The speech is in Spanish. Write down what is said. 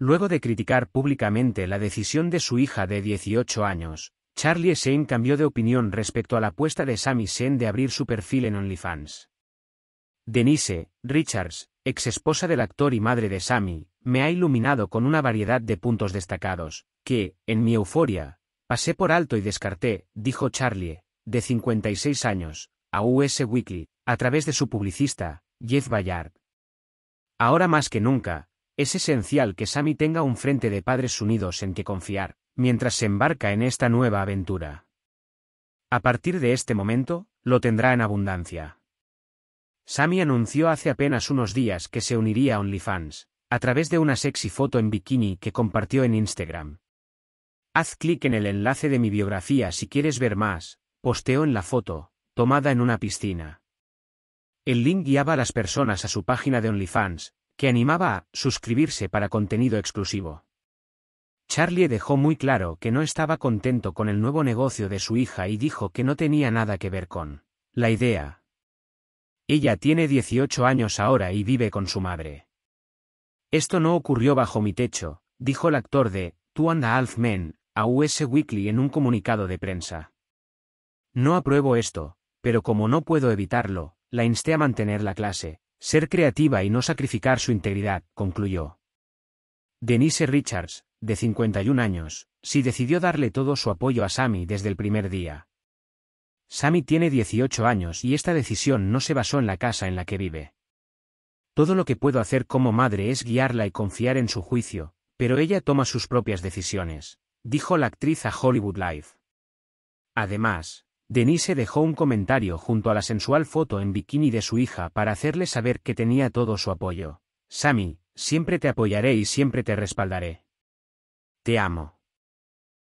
Luego de criticar públicamente la decisión de su hija de 18 años, Charlie Sheen cambió de opinión respecto a la apuesta de Sami Sheen de abrir su perfil en OnlyFans. Denise Richards, ex esposa del actor y madre de Sami, me ha iluminado con una variedad de puntos destacados, que, en mi euforia, pasé por alto y descarté, dijo Charlie, de 56 años, a US Weekly, a través de su publicista, Jeff Bayard. Ahora más que nunca, es esencial que Sammy tenga un frente de padres unidos en que confiar, mientras se embarca en esta nueva aventura. A partir de este momento, lo tendrá en abundancia. Sammy anunció hace apenas unos días que se uniría a OnlyFans, a través de una sexy foto en bikini que compartió en Instagram. Haz clic en el enlace de mi biografía si quieres ver más, posteo en la foto, tomada en una piscina. El link guiaba a las personas a su página de OnlyFans, que animaba a suscribirse para contenido exclusivo. Charlie dejó muy claro que no estaba contento con el nuevo negocio de su hija y dijo que no tenía nada que ver con la idea. Ella tiene 18 años ahora y vive con su madre. Esto no ocurrió bajo mi techo, dijo el actor de Two and a Half Men a US Weekly en un comunicado de prensa. No apruebo esto, pero como no puedo evitarlo, la insté a mantener la clase, ser creativa y no sacrificar su integridad, concluyó. Denise Richards, de 51 años, sí decidió darle todo su apoyo a Sammy desde el primer día. Sammy tiene 18 años y esta decisión no se basó en la casa en la que vive. Todo lo que puedo hacer como madre es guiarla y confiar en su juicio, pero ella toma sus propias decisiones, dijo la actriz a Hollywood Life. Además, Denise dejó un comentario junto a la sensual foto en bikini de su hija para hacerle saber que tenía todo su apoyo. Sammy, siempre te apoyaré y siempre te respaldaré. Te amo.